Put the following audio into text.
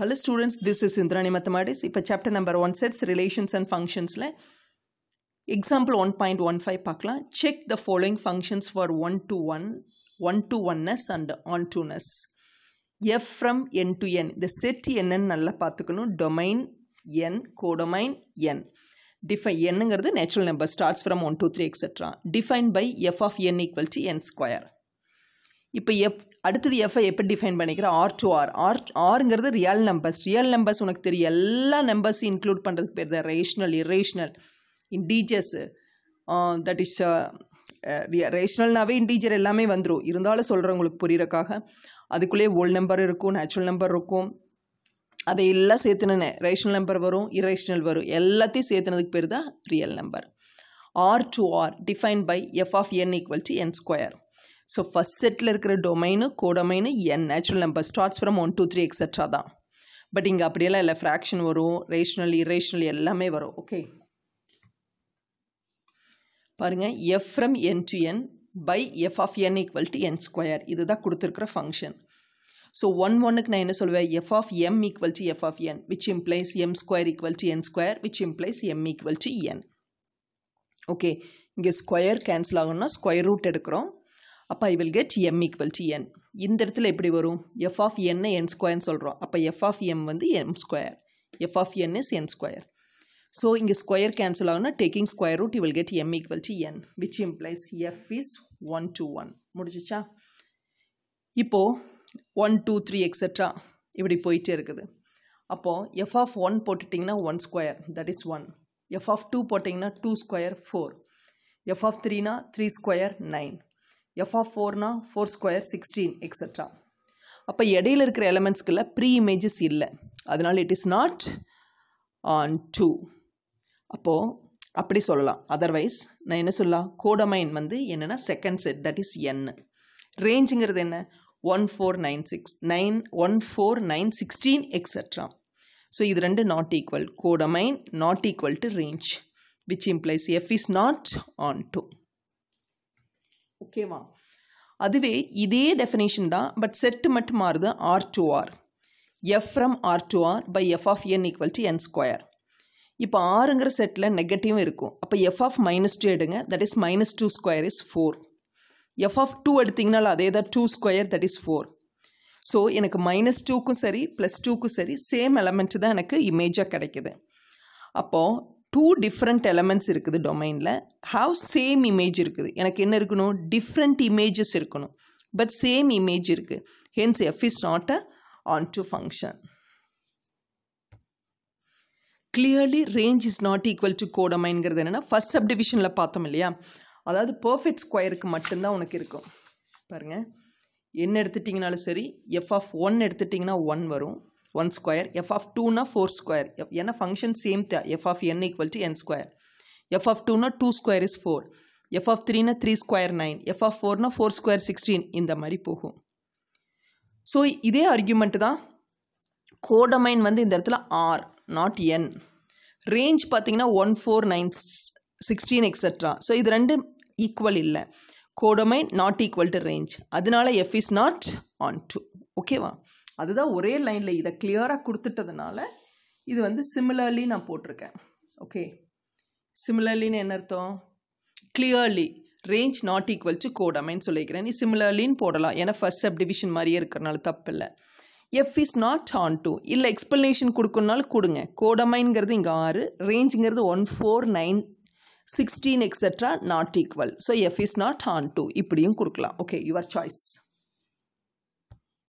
hello students this is Indrani mathematics இப்போ chapter number one sets relations and ஃபங்க்ஷன்ஸில் example one point one five பார்க்கலாம் check the following functions for one to one one to oneness and ontoness F from N to N இந்த set என்னன்னு நல்லா பார்த்துக்கணும் domain N codomain N define என்னங்கிறது natural number starts from one two three etcetera define by F of N equal to N square இப்போ F அடுத்தது FI எப்படி define பண்ணிக்கிற R to R R ஆருங்கிறது ரியல் நம்பர்ஸ் ரியல் நம்பர்ஸ் உனக்கு தெரியும் எல்லா நம்பர்ஸையும் இன்க்ளூட் பண்ணுறதுக்கு பேர் தான் rational irrational integers that is ரேஷ்னல்னாவே இன்டீஜர் எல்லாமே வந்துடும் இருந்தாலும் சொல்கிறவங்களுக்கு புரியறக்காக அதுக்குள்ளேயே ஓல்டு நம்பர் இருக்கும் நேச்சுரல் நம்பர் இருக்கும் அதை எல்லாம் சேர்த்துனேன் ரேஷ்னல் நம்பர் வரும் இரேஷ்னல் வரும் எல்லாத்தையும் சேர்த்துனதுக்கு பேர் தான் real number R to R define by F of N equal to N square so first செட்டில் இருக்கிற domain codomain N natural number starts from one two three etcetera தான் பட் இங்கே அப்படியெல்லாம் இல்லை ஃப்ராக்ஷன் வரும் ரேஷ்னல் இரேஷ்னல் எல்லாமே வரும் okay பாருங்கள் F from N to N by F of N equal to N square தான் கொடுத்துருக்குற ஃபங்க்ஷன் ஸோ ஒன் ஒன்னுக்கு நான் என்ன சொல்வேன் F of M equal to F of N which implies M square equal to N square which implies M equal to N okay இங்கே square cancel ஆகணும்னா square root எடுக்கிறோம் அப்போ I will get M equal to N இந்த இடத்துல எப்படி வரும் F of என்னை என் ஸ்கொயர்னு சொல்கிறோம் அப்போ எஃப் ஆஃப் எம் வந்து m square f of n is n square so இங்கே ஸ்கொயர் கேன்சல் ஆகுனா taking square root you will get M equal to n which implies f is one to one முடிஞ்சிச்சா இப்போது one two three extra இப்படி போயிட்டே இருக்குது அப்போது f of one போட்டுட்டிங்கன்னா one square that is one f of two போட்டிங்கன்னா two square four f of த்ரீனா three square nine f of ஃபோர்னா ஃபோர் ஸ்கொயர் சிக்ஸ்டீன் எக்ஸட்ரா அப்போ இடையில இருக்கிற எலமெண்ட்ஸ்க்குள்ள ப்ரீ இமேஜஸ் இல்லை அதனால் it is not onto அப்போது அப்படி சொல்லலாம் அதர்வைஸ் நான் என்ன சொல்லலாம் கோடமைன் வந்து என்னென்னா second set that is n ரேஞ்சுங்கிறது என்ன one four nine six nine one four nine sixteen extra so இது ரெண்டு not equal codomain not equal to range which implies f is not onto ஓகேவா அதுவே இதே definition தான் but set மட்டும் மாறுது R to R f from R to R by F of N equal to N square இப்போ ஆறுங்கிற செட்டில் நெகட்டிவும் இருக்கும் அப்போ எஃப் ஆஃப் மைனஸ் டூ எடுங்க that is minus two square is four f of two எடுத்திங்கனால அதே தான் two square that is four so எனக்கு மைனஸ் டூக்கும் சரி ப்ளஸ் டூக்கும் சரி சேம் எலமெண்ட்டு தான் எனக்கு இமேஜாக கிடைக்குது அப்போது டூ டிஃப்ரெண்ட் எலமெண்ட்ஸ் இருக்குது டொமைனில் ஹாவ் சேம் இமேஜ் இருக்குது எனக்கு என்ன இருக்கணும் டிஃப்ரெண்ட் இமேஜஸ் இருக்கணும் பட் சேம் இமேஜ் இருக்குது hence f is not a onto function clearly range is not equal to கோடமைங்கிறது என்னென்னா ஃபஸ்ட் சப்டிவிஷனில் டிவிஷனில் பார்த்தோம் இல்லையா அதாவது பர்ஃபெக்ட் ஸ்கொயருக்கு மட்டும்தான் உனக்கு இருக்கும் பாருங்கள் என்ன எடுத்துட்டிங்கனாலும் சரி எஃப் ஆஃப் ஒன் எடுத்துட்டிங்கன்னா ஒன் வரும் ஒன் ஸ்கொயர் எஃப் ஆஃப் டூனா ஃபோர் ஸ்கொயர் எஃப் ஏன்னா ஃபங்க்ஷன் சேம் தான் f of N equal to N square f of டூனா two square is four f of த்ரீனா three square nine f of ஃபோர்னா four square sixteen இந்த மாதிரி போகும் so இதே ஆர்கியூமெண்ட் தான் கோடமைன் வந்து இந்த இடத்துல ஆர் நாட் என் ரேஞ்ச் பார்த்தீங்கன்னா one four nine sixteen extra so இது ரெண்டும் ஈக்குவல் இல்லை codomain not equal to range அதனால f is not onto ஓகேவா அதுதான் ஒரே லைனில் இதை கிளியராக கொடுத்துட்டதுனால இது வந்து சிமிலர்லி நான் போட்டிருக்கேன் ஓகே சிமிலர்லின்னு என்ன அர்த்தம் clearly range not equal to கோடமைன்னு சொல்லியிருக்கிறேன் நீ சிமிலர்லின்னு போடலாம் ஏன்னா ஃபஸ்ட் சப் டிவிஷன் மாதிரியே இருக்கிறனால தப்பு இல்லை f is not onto இல்லை எக்ஸ்பிளனேஷன் கொடுக்கணுனாலும் கொடுங்க கோடமைங்கிறது இங்கே ஆறு ரேஞ்சுங்கிறது one four nine sixteen extra not equal so f is not onto இப்படியும் கொடுக்கலாம் ஓகே யுவர் சாய்ஸ்